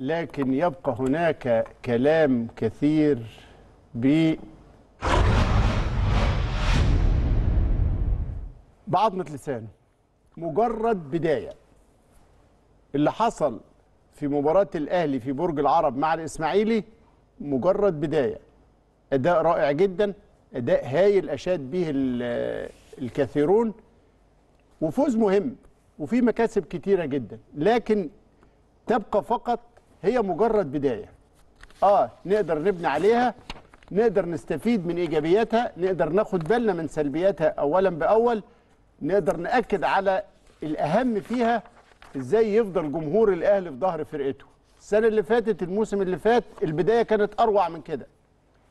لكن يبقى هناك كلام كثير ب بعضمة لسان مجرد بداية اللي حصل في مباراة الأهلي في برج العرب مع الإسماعيلي مجرد بداية أداء رائع جدا أداء هايل أشاد به الكثيرون وفوز مهم وفي مكاسب كتيرة جدا لكن تبقى فقط هي مجرد بدايه اه نقدر نبني عليها نقدر نستفيد من ايجابياتها نقدر ناخد بالنا من سلبياتها اولا باول نقدر ناكد على الاهم فيها ازاي يفضل جمهور الاهلي في ظهر فرقته السنه اللي فاتت الموسم اللي فات البدايه كانت اروع من كده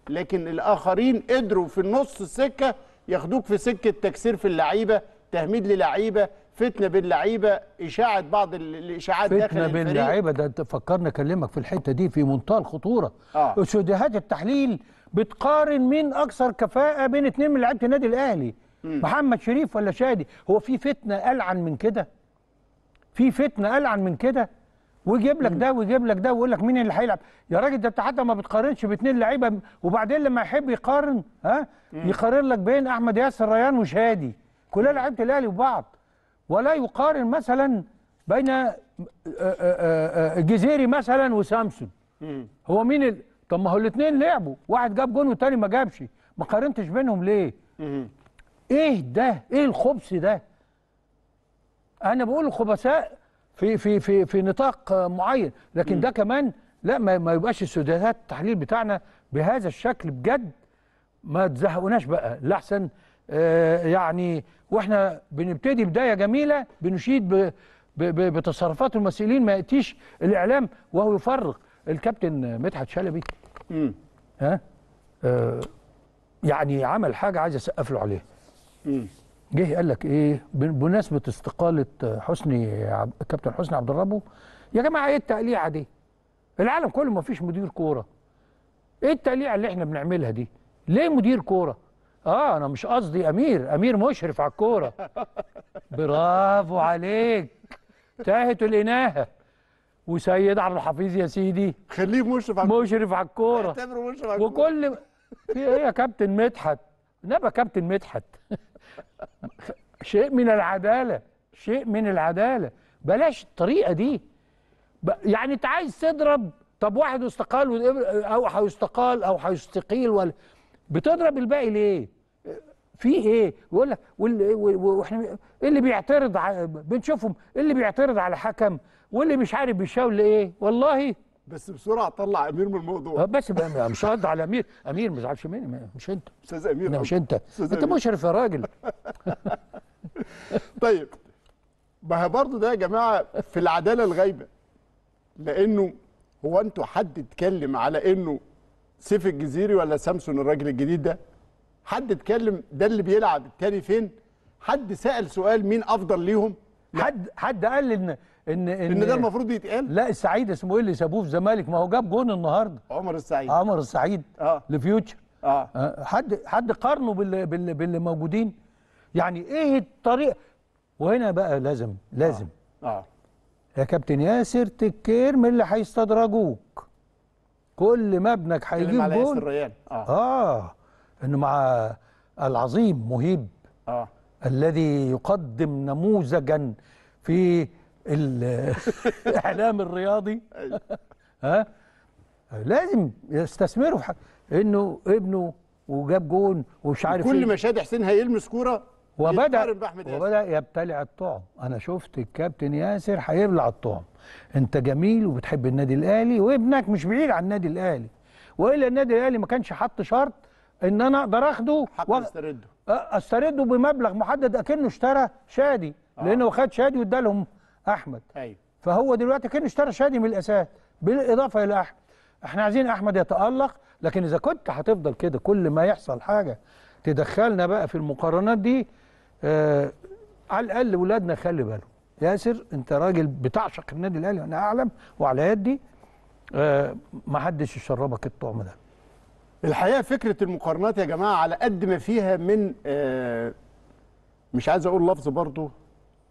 لكن الاخرين قدروا في النص السكه ياخدوك في سكه تكسير في اللعيبه تهميد للعيبه فتنه بين لعيبه اشاعه بعض الاشاعات داخل الفريق فتنه بين لعيبه ده انت فكرنا اكلمك في الحته دي في منتهى الخطوره آه. استوديوهات التحليل بتقارن مين اكثر كفاءه بين اثنين من لعيبه النادي الاهلي م. محمد شريف ولا شادي هو في فتنه العن من كده في فتنه العن من كده ويجيب لك ده ويجيب لك ده ويقول لك مين اللي هيلعب يا راجل ده انت حتى ما بتقارنش باثنين لعيبه وبعدين لما يحب يقارن ها يقارن لك بين احمد ياسر ريان وشادي كلها لعيبه الاهلي وبعض ولا يقارن مثلا بين آه، آه، آه، جزيري مثلا وسامسون هو مين ال... طب ما هو الاثنين لعبوا واحد جاب جون والتاني ما جابش ما قارنتش بينهم ليه ايه ده ايه الخبث ده انا بقول الخبثاء في في في في نطاق معين لكن ده كمان لا ما, ما يبقاش استوديوهات التحليل بتاعنا بهذا الشكل بجد ما تزهقوناش بقى لا احسن آه، يعني واحنا بنبتدي بدايه جميله بنشيد بتصرفات المسؤولين ما ياتيش الاعلام وهو يفرغ الكابتن مدحت شلبي ها آه يعني عمل حاجه عايز اسقف له عليها جه قال لك ايه بمناسبه استقاله حسني كابتن حسني عبد الربو يا جماعه ايه التقليعه دي العالم كله ما فيش مدير كوره ايه التقليعه اللي احنا بنعملها دي ليه مدير كوره اه انا مش قصدي امير امير مشرف على الكوره برافو عليك تاهت الاناهه وسيد عبد الحفيظ يا سيدي خليه مشرف على مشرف على الكوره اعتبره مشرف على وكل في ايه يا كابتن مدحت نبقى كابتن مدحت شيء من العداله شيء من العداله بلاش الطريقه دي يعني انت عايز تضرب طب واحد استقال او هيستقال او هيستقيل ولا بتضرب الباقي ليه؟ في ايه يقول لك واحنا اللي بيعترض بنشوفهم اللي بيعترض على حكم واللي مش عارف بيشاول ايه والله بس بسرعه طلع امير من الموضوع آه، بس مش هرد على امير امير ما تزعلش مني مش انت استاذ امير مش انت انت مشرف يا راجل طيب ما هي برضه ده يا جماعه في العداله الغايبه لانه هو انتوا حد اتكلم على انه سيف الجزيري ولا سامسون الراجل الجديد ده حد اتكلم ده اللي بيلعب التاني فين حد سال سؤال مين افضل ليهم لا. حد حد قال ان ان ان, إن ده المفروض يتقال لا السعيد اسمه ايه اللي سابوه في الزمالك ما هو جاب جون النهارده عمر السعيد عمر السعيد اه لفيوتشر آه. آه، حد حد قارنه بال بال باللي موجودين يعني ايه الطريقه وهنا بقى لازم لازم اه, آه. يا كابتن ياسر تكير من اللي هيستدرجوك كل مبنك هيجيب جون ياسر اه, آه. انه مع العظيم مهيب اه الذي يقدم نموذجا في الاعلام الرياضي أيوه. ها لازم يستثمروا انه ابنه وجاب جون ومش عارف كل إيه. ما شاد حسين هيلمس كوره وبدا وبدا يبتلع الطعم انا شفت الكابتن ياسر هيبلع الطعم انت جميل وبتحب النادي الاهلي وابنك مش بعيد عن النادي الاهلي والا النادي الاهلي ما كانش حط شرط ان انا اقدر اخده حق و... استرده استرده بمبلغ محدد اكنه اشترى شادي آه. لانه خد شادي وادالهم احمد ايوه فهو دلوقتي كان اشترى شادي من الاساس بالاضافه الى احمد احنا عايزين احمد يتالق لكن اذا كنت هتفضل كده كل ما يحصل حاجه تدخلنا بقى في المقارنات دي آه على الاقل ولادنا خلي بالهم ياسر انت راجل بتعشق النادي الاهلي انا اعلم وعلى يدي آه ما حدش يشربك الطعم ده الحقيقه فكره المقارنات يا جماعه على قد ما فيها من آه، مش عايز اقول لفظ برضه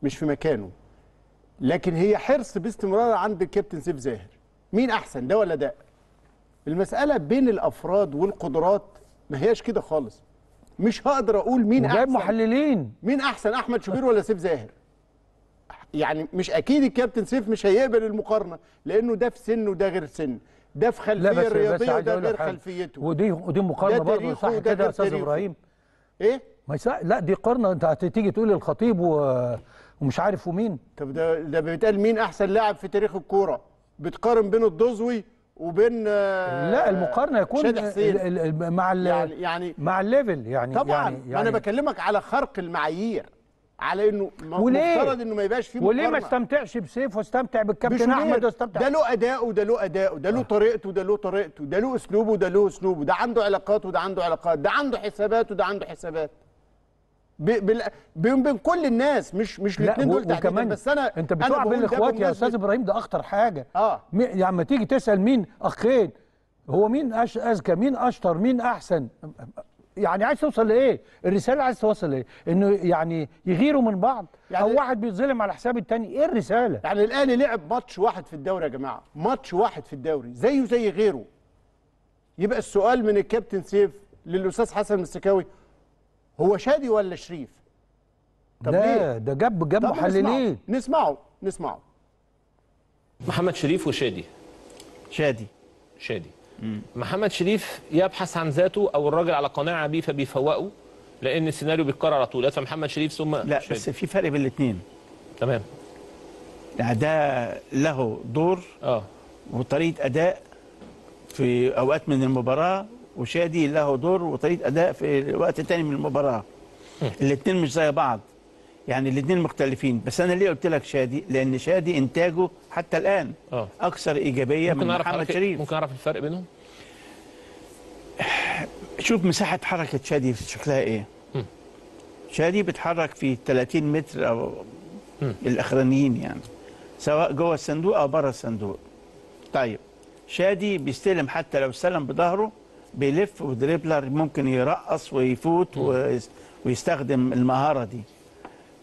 مش في مكانه لكن هي حرص باستمرار عند الكابتن سيف زاهر مين احسن ده ولا ده المساله بين الافراد والقدرات ما هياش كده خالص مش هقدر اقول مين احسن محللين مين احسن احمد شوبير ولا سيف زاهر يعني مش اكيد الكابتن سيف مش هيقبل المقارنه لانه ده في سنه وده غير سنه ده في خلفيه لا ده رياضيه وده غير خلفيته ودي ودي مقارنه برضه صح كده يا استاذ ابراهيم ايه ما يصح لا دي قارنه انت هتيجي تقول الخطيب و... ومش عارف ومين طب ده ده بيتقال مين احسن لاعب في تاريخ الكوره بتقارن بين الدوزوي وبين آه، لا المقارنه يكون مع يعني يعني مع الليفل يعني طبعا يعني, يعني انا بكلمك على خرق المعايير على انه مفترض انه ما يبقاش فيه وليه ما استمتعش بسيف واستمتع بالكابتن احمد واستمتع ده له اداؤه ده له اداؤه ده له طريقته ده له طريقته ده له اسلوبه ده له اسلوبه ده عنده علاقات وده عنده علاقات ده عنده حسابات وده عنده حسابات بين بين كل الناس مش مش الاثنين دول تحديدا بس انا انت بتوع بين الاخوات يا استاذ ابراهيم ده اخطر حاجه اه لما يعني تيجي تسال مين اخين هو مين اذكى مين اشطر مين احسن يعني عايز توصل لايه؟ الرساله عايز توصل لايه؟ انه يعني يغيروا من بعض يعني او واحد بيتظلم على حساب التاني، ايه الرساله؟ يعني الاهلي لعب ماتش واحد في الدوري يا جماعه، ماتش واحد في الدوري زيه زي غيره. يبقى السؤال من الكابتن سيف للاستاذ حسن السكاوي هو شادي ولا شريف؟ طب ده ليه؟ ده جاب جاب محللين نسمعه نسمعه نسمعه محمد شريف وشادي شادي شادي محمد شريف يبحث عن ذاته او الراجل على قناعه بيه فبيفوقه لان السيناريو بيتكرر على طول فمحمد شريف ثم لا شريف. بس في فرق بين الاثنين تمام يعني ده له دور اه وطريقه اداء في اوقات من المباراه وشادي له دور وطريقه اداء في وقت ثاني من المباراه الاثنين مش زي بعض يعني الاثنين مختلفين بس انا ليه قلت لك شادي لان شادي انتاجه حتى الان أوه. اكثر ايجابيه من محمد شريف ممكن اعرف الفرق بينهم شوف مساحه حركه شادي في شكلها ايه م. شادي بيتحرك في 30 متر او م. الاخرانيين يعني سواء جوه الصندوق او بره الصندوق طيب شادي بيستلم حتى لو استلم بظهره بيلف ودريبلر ممكن يرقص ويفوت م. ويستخدم المهاره دي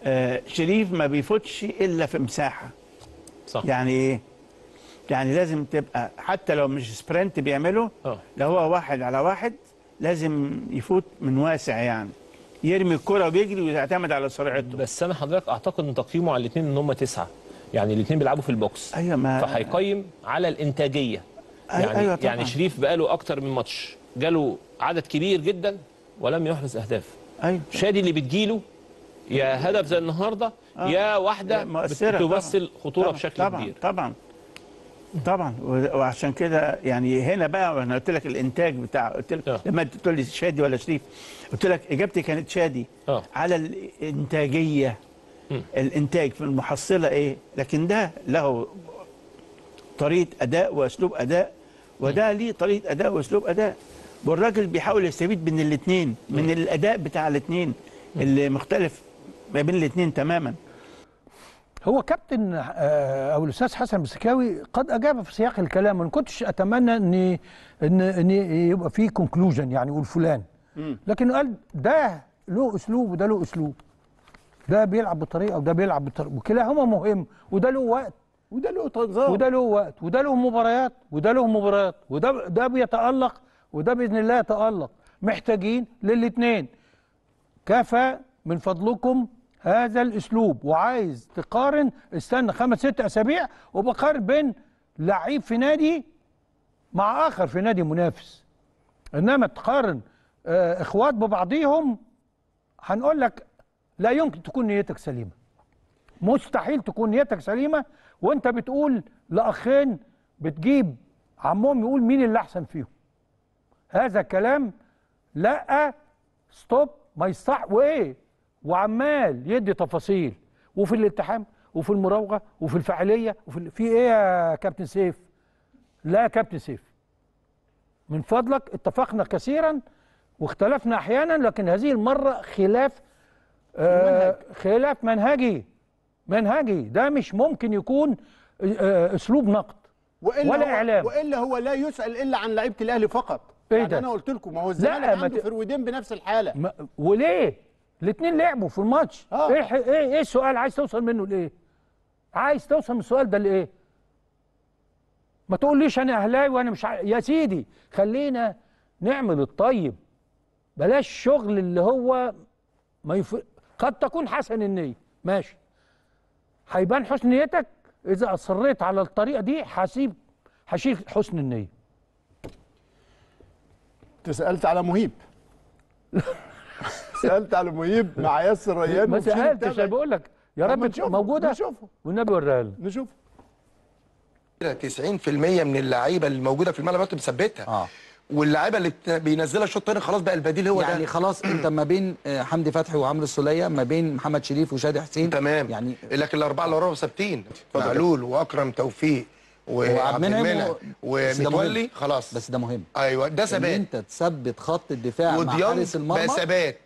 آه، شريف ما بيفوتش الا في مساحه صح يعني ايه يعني لازم تبقى حتى لو مش سبرنت بيعمله آه. لو هو واحد على واحد لازم يفوت من واسع يعني يرمي الكره وبيجري ويعتمد على سرعته بس انا حضرتك اعتقد ان تقييمه على الاثنين ان هم تسعه يعني الاثنين بيلعبوا في البوكس ايوه ما فهيقيم على الانتاجيه أيوة يعني أيوة طبعا. يعني شريف بقاله اكتر من ماتش جاله عدد كبير جدا ولم يحرز اهداف ايوه شادي اللي بتجيله يا هدف زي النهارده آه. يا واحده آه، مؤثرة بتمثل طبعًا. خطوره طبعًا. بشكل طبعًا. كبير طبعا طبعا وعشان كده يعني هنا بقى انا قلت لك الانتاج بتاع قلت لك آه. لما تقول لي شادي ولا شريف قلت لك اجابتي كانت شادي آه. على الانتاجيه م. الانتاج في المحصله ايه لكن ده له طريقه اداء واسلوب اداء وده ليه طريقه اداء واسلوب اداء والراجل بيحاول يستفيد من الاثنين من الاداء بتاع الاثنين اللي مختلف ما بين الاثنين تماما هو كابتن آه، او الاستاذ حسن البسكاوي قد اجاب في سياق الكلام وان كنتش اتمنى ان ان, إن يبقى في كونكلوجن يعني يقول فلان لكن قال ده له اسلوب وده له اسلوب ده بيلعب بطريقه وده بيلعب بطريقه وكلاهما مهم وده له وقت وده له تنظيم وده له وقت وده له مباريات وده له مباريات وده ده بيتالق وده باذن الله يتالق محتاجين للاثنين كفى من فضلكم هذا الاسلوب وعايز تقارن استنى خمس ست اسابيع وبقارن بين لعيب في نادي مع اخر في نادي منافس انما تقارن آه، اخوات ببعضيهم هنقول لك لا يمكن تكون نيتك سليمه مستحيل تكون نيتك سليمه وانت بتقول لاخين بتجيب عمهم يقول مين اللي احسن فيهم هذا كلام لا ستوب ما يصح وايه وعمال يدي تفاصيل وفي الالتحام وفي المراوغه وفي الفعاليه وفي في ايه يا كابتن سيف؟ لا يا كابتن سيف من فضلك اتفقنا كثيرا واختلفنا احيانا لكن هذه المره خلاف آه خلاف منهجي منهجي ده مش ممكن يكون آه،, آه اسلوب نقد وإلا ولا هو اعلام والا هو لا يسال الا عن لعيبه الاهلي فقط ايه يعني ده؟ انا قلت لكم ما هو الزمالك عنده فرويدين بنفس الحاله وليه الاثنين لعبوا في الماتش آه. ايه ايه ايه السؤال عايز توصل منه لايه عايز توصل من السؤال ده لايه ما تقوليش انا اهلاوي وانا مش ع... يا سيدي خلينا نعمل الطيب بلاش شغل اللي هو ما يف... قد تكون حسن النيه ماشي هيبان حسن نيتك اذا اصريت على الطريقه دي هسيب هشيل حسن النيه تسالت على مهيب سالت على المهيب مع ياسر ريان ما سالتش انا بقول لك يا رب موجوده نشوفه والنبي وريها لنا نشوفها 90% من اللعيبه اللي موجوده في الملعب دلوقتي مثبتها آه. واللعيبه اللي بينزلها الشوط الثاني خلاص بقى البديل هو يعني ده. خلاص انت ما بين آه، حمدي فتحي وعمرو السوليه ما بين محمد شريف وشادي حسين تمام يعني لكن الاربعه اللي وراهم ثابتين معلول واكرم توفيق وعبد المنعم ومتولي خلاص بس ده مهم ايوه ده ثبات انت تثبت خط الدفاع مع حارس المرمى ثبات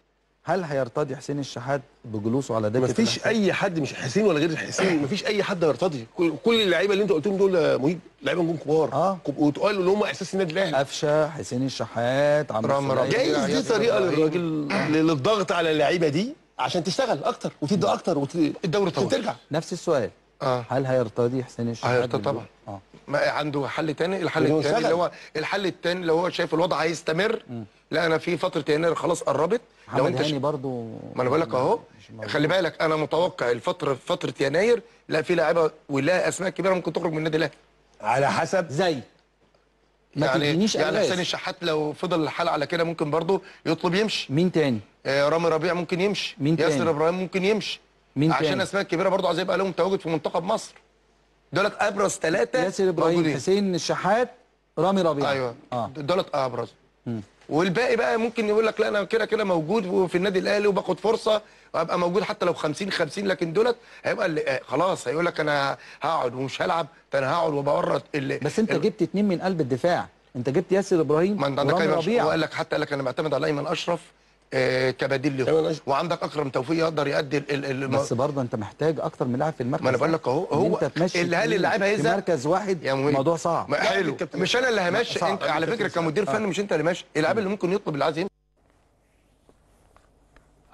هل هيرتضي حسين الشحات بجلوسه على دكه مفيش اي حد مش حسين ولا غير حسين مفيش اي حد هيرتضي كل اللعيبه اللي انت قلتهم دول مهيب لعيبه نجوم كبار اه وتقال ان هم اساس النادي الاهلي قفشه حسين الشحات عمرو جايز دي طريقه للراجل للضغط على اللعيبه دي عشان تشتغل اكتر وتدي اكتر وتدي الدوري طويل ترجع نفس السؤال آه. هل هيرتضي حسين الشحات هيرتضي طبعا آه. ما إيه، عنده حل تاني الحل التاني اللي هو الحل التاني اللي هو شايف الوضع هيستمر لا انا في فتره يناير خلاص قربت لو انت ش... برضو ما انا بقول لك اهو خلي بالك انا متوقع الفتره فتره يناير لا في لاعيبه ولا اسماء كبيره ممكن تخرج من النادي الاهلي على حسب زي ما يعني تجينيش يعني حسين الشحات لو فضل الحال على كده ممكن برضه يطلب يمشي مين تاني؟ آه رامي ربيع ممكن يمشي مين تاني؟ ياسر ابراهيم ممكن يمشي مين عشان تاني؟ اسماء الكبيره برضه عايز يبقى لهم تواجد في منتخب مصر دولت ابرز ثلاثه ياسر ابراهيم موجودين. حسين الشحات رامي ربيعه ايوه آه. دولت ابرز والباقي بقى ممكن يقول لك لا انا كده كده موجود في النادي الاهلي وباخد فرصه وابقى موجود حتى لو 50 50 لكن دولت هيبقى اللي آه، خلاص هيقول لك انا هقعد ومش هلعب فانا هقعد وبورط اللي بس انت اللي جبت اتنين من قلب الدفاع انت جبت ياسر ابراهيم ورامي ربيعه وقال لك حتى قال لك انا معتمد على ايمن اشرف كبديل آه، له طيب وعندك اكرم توفيق يقدر يؤدي بس برضه انت محتاج اكتر من لاعب في المركز ما انا بقول لك اهو هو انت تمشي اللي هل اللاعب هيزهق في مركز واحد الموضوع صعب حلو مش انا اللي همشي انت على فكره كمدير فني آه. مش انت اللي ماشي اللاعب اللي ممكن يطلب اللي عايز يمشي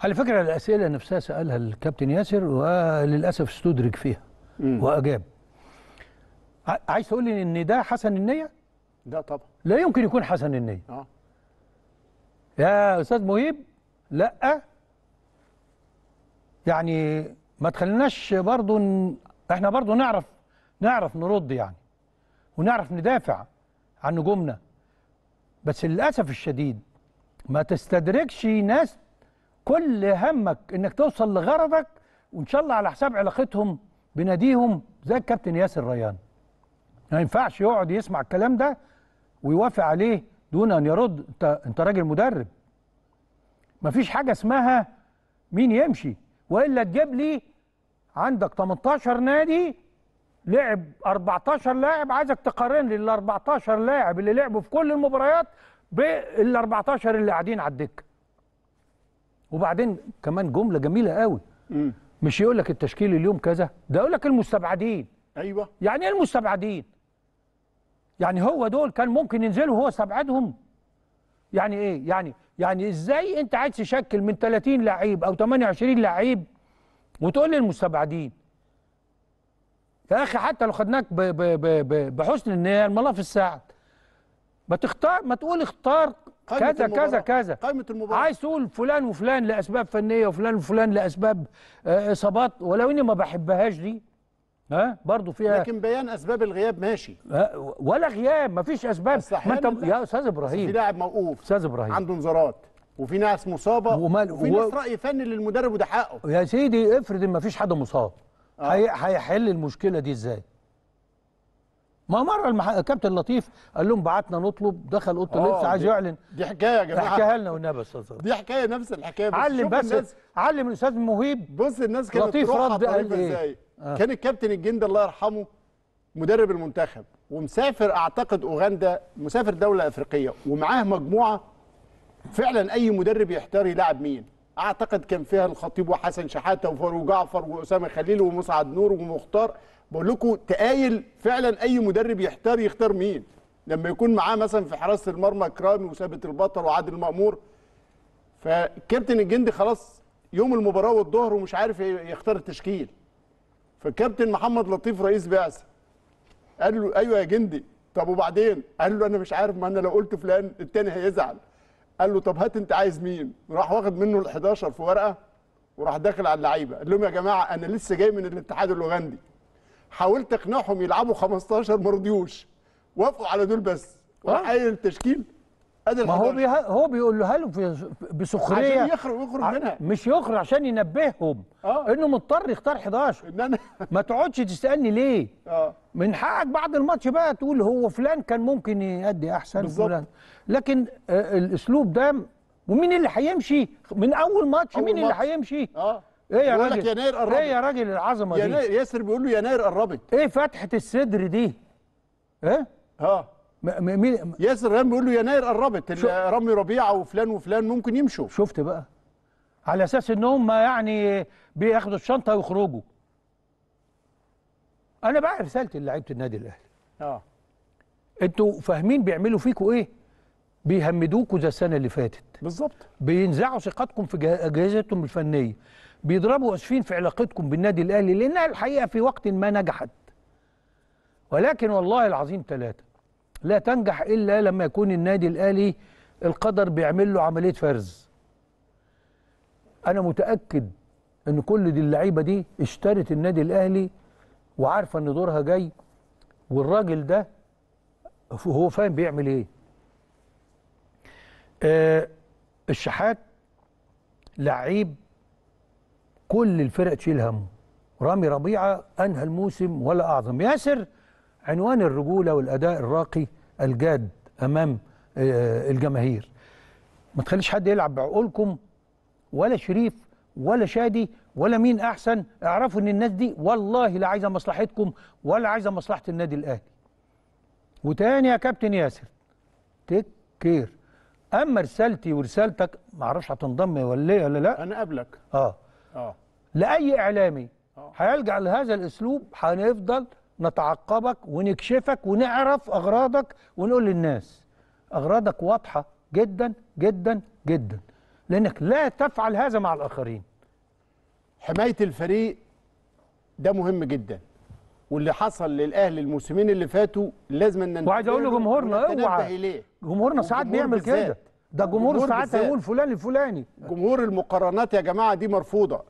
على فكره الاسئله نفسها سالها الكابتن ياسر وللاسف استدرج فيها واجاب عايز تقول لي ان ده حسن النيه؟ لا طبعا لا يمكن يكون حسن النيه اه يا أستاذ مهيب لأ يعني ما تخليناش برضو ن... احنا برضو نعرف نعرف نرد يعني ونعرف ندافع عن نجومنا بس للأسف الشديد ما تستدركش ناس كل همك انك توصل لغرضك وان شاء الله على حساب علاقتهم بناديهم زي الكابتن ياسر ريان ما ينفعش يقعد يسمع الكلام ده ويوافق عليه دون ان يرد انت انت راجل مدرب مفيش حاجه اسمها مين يمشي والا تجيب لي عندك 18 نادي لعب 14 لاعب عايزك تقارن لي ال 14 لاعب اللي لعبوا في كل المباريات بال 14 اللي قاعدين على الدكه وبعدين كمان جمله جميله قوي مش يقول لك التشكيل اليوم كذا ده يقول لك المستبعدين ايوه يعني ايه المستبعدين يعني هو دول كان ممكن ينزلوا وهو استبعدهم يعني ايه يعني يعني ازاي انت عايز تشكل من 30 لعيب او 28 لعيب وتقول لي المستبعدين يا اخي حتى لو خدناك بحسن النيه الملف السعد ما تختار ما تقول اختار كذا المباراة. كذا كذا قائمه المباراه عايز تقول فلان وفلان لاسباب فنيه وفلان وفلان لاسباب آه، اصابات ولو اني ما بحبهاش دي ها برضه فيها لكن بيان اسباب الغياب ماشي ولا غياب مفيش اسباب ما انت يا استاذ ابراهيم في لاعب موقوف استاذ ابراهيم عنده انذارات وفي ناس مصابه ومال وفي و... ناس راي فني للمدرب وده حقه يا سيدي افرض ان مفيش حد مصاب آه. هيحل آه. المشكله دي ازاي؟ ما مره المح... كابتن لطيف قال لهم بعتنا نطلب دخل اوضه آه، اللبس عايز يعلن دي حكايه يا جماعه احكيها لنا والنبي يا استاذ دي حكايه نفس الحكايه بس علم بس الناس... علم الاستاذ مهيب بص الناس كانت لطيف رد قال ايه آه. كان الكابتن الجندي الله يرحمه مدرب المنتخب ومسافر اعتقد اوغندا مسافر دوله افريقيه ومعاه مجموعه فعلا اي مدرب يحتار يلعب مين اعتقد كان فيها الخطيب وحسن شحاته وفاروق جعفر واسامه خليل ومسعد نور ومختار بقول لكم تقايل فعلا اي مدرب يحتار يختار مين لما يكون معاه مثلا في حراسه المرمى كرامي وثابت البطل وعادل مامور فالكابتن الجندي خلاص يوم المباراه والظهر ومش عارف يختار التشكيل فالكابتن محمد لطيف رئيس بعثه قال له ايوه يا جندي طب وبعدين قال له انا مش عارف ما انا لو قلت فلان التاني هيزعل قال له طب هات انت عايز مين راح واخد منه ال11 في ورقه وراح داخل على اللعيبه قال لهم يا جماعه انا لسه جاي من الاتحاد الاوغندي حاولت اقنعهم يلعبوا 15 ما رضيوش وافقوا على دول بس آه. وراح قايل التشكيل ادي ما هو بيه هو بيقولها له بسخريه عشان يخرج يخرج منها مش يخرج عشان ينبههم آه. انه مضطر يختار 11 إن أنا ما تقعدش تسالني ليه اه من حقك بعد الماتش بقى تقول هو فلان كان ممكن يأدي احسن فلان لكن آه الاسلوب ده ومين اللي هيمشي من اول ماتش أول مين ماتش. اللي هيمشي اه ايه يا راجل يناير قربت ايه يا راجل العظمه دي ياسر بيقول له يناير قربت ايه فتحه الصدر دي ايه اه مين ياسر رامي بيقول له يناير قربت رامي ربيعه وفلان وفلان ممكن يمشوا شفت بقى على اساس ان هم يعني بياخدوا الشنطه ويخرجوا انا بقى رسالتي لعيبه النادي الاهلي اه انتوا فاهمين بيعملوا فيكوا ايه بيهمدوكوا زي السنه اللي فاتت بالظبط بينزعوا ثقتكم في اجهزتهم الفنيه بيضربوا اسفين في علاقتكم بالنادي الاهلي لانها الحقيقه في وقت ما نجحت ولكن والله العظيم ثلاثه لا تنجح إلا لما يكون النادي الأهلي القدر بيعمل له عملية فرز أنا متأكد إن كل دي اللعيبة دي اشترت النادي الأهلي وعارفة إن دورها جاي والراجل ده هو فاهم بيعمل إيه آه الشحات لعيب كل الفرق تشيل همه رامي ربيعه انهى الموسم ولا اعظم ياسر عنوان الرجولة والأداء الراقي الجاد أمام آه، الجماهير ما تخليش حد يلعب بعقولكم ولا شريف ولا شادي ولا مين أحسن اعرفوا أن الناس دي والله لا عايزة مصلحتكم ولا عايزة مصلحة النادي الأهلي وتاني يا كابتن ياسر تك كير اما رسالتي ورسالتك ما هتنضم ولا إيه، ولا لا انا قبلك اه اه لاي اعلامي آه. هيلجا لهذا الاسلوب هنفضل نتعقبك ونكشفك ونعرف أغراضك ونقول للناس أغراضك واضحة جدا جدا جدا لأنك لا تفعل هذا مع الآخرين حماية الفريق ده مهم جدا واللي حصل للاهلي الموسمين اللي فاتوا لازم ان وعايز اقول لجمهورنا اوعى جمهورنا ساعات بيعمل كده ده جمهور, جمهور ساعات هيقول فلان الفلاني جمهور المقارنات يا جماعه دي مرفوضه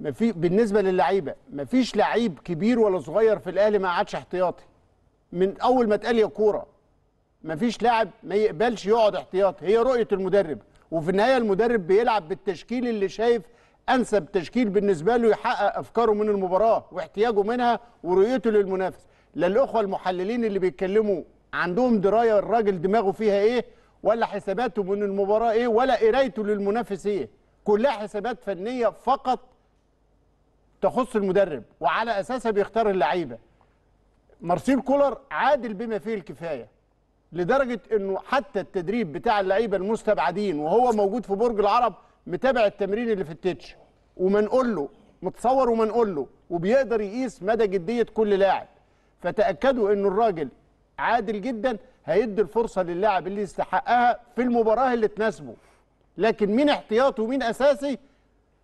مفي بالنسبه للعيبه مفيش لعيب كبير ولا صغير في الاهلي ما قعدش احتياطي من اول ما اتقال يا كوره مفيش لاعب ما يقبلش يقعد احتياطي هي رؤيه المدرب وفي النهايه المدرب بيلعب بالتشكيل اللي شايف انسب تشكيل بالنسبه له يحقق افكاره من المباراه واحتياجه منها ورؤيته للمنافس لا الاخوه المحللين اللي بيتكلموا عندهم درايه الراجل دماغه فيها ايه ولا حساباته من المباراه ايه ولا قرايته للمنافس ايه كلها حسابات فنيه فقط تخص المدرب وعلى اساسها بيختار اللعيبه مارسيل كولر عادل بما فيه الكفايه لدرجه انه حتى التدريب بتاع اللعيبه المستبعدين وهو موجود في برج العرب متابع التمرين اللي في التتش وما نقول له متصور وما نقول له وبيقدر يقيس مدى جديه كل لاعب فتاكدوا انه الراجل عادل جدا هيدي الفرصه للاعب اللي يستحقها في المباراه اللي تناسبه لكن مين احتياطي ومين اساسي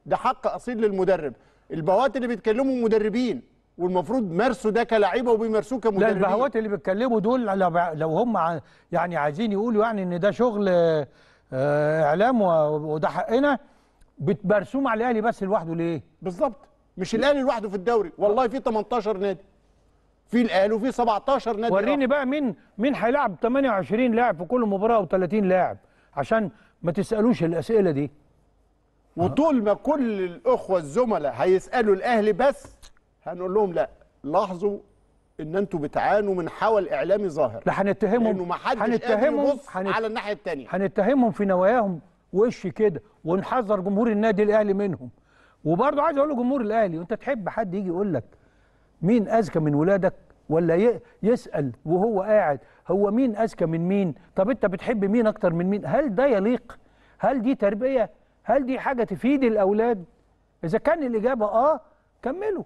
ده حق اصيل للمدرب البهوات اللي بيتكلموا مدربين والمفروض مارسوا ده كلاعيبه وبيمارسوه كمدربين لا البهوات اللي بيتكلموا دول لو هم يعني عايزين يقولوا يعني ان ده شغل آه، اعلام وده حقنا بتمارسوه مع الاهلي بس لوحده ليه؟ بالظبط مش الاهلي لوحده في الدوري والله في 18 نادي في الاهلي وفي 17 نادي وريني بقى مين مين هيلعب 28 لاعب في كل مباراه و30 لاعب عشان ما تسالوش الاسئله دي وطول ما كل الاخوه الزملاء هيسالوا الاهلي بس هنقول لهم لا لاحظوا ان انتوا بتعانوا من حول اعلامي ظاهر لا هنتهمهم لانه ما حدش هنتهمهم هنت... على الناحيه الثانيه هنتهمهم في نواياهم وش كده ونحذر جمهور النادي الاهلي منهم وبرضه عايز اقول لجمهور الاهلي وانت تحب حد يجي يقول لك مين اذكى من ولادك ولا يسال وهو قاعد هو مين اذكى من مين طب انت بتحب مين اكتر من مين هل ده يليق هل دي تربيه هل دي حاجة تفيد الأولاد؟ إذا كان الإجابة آه كملوا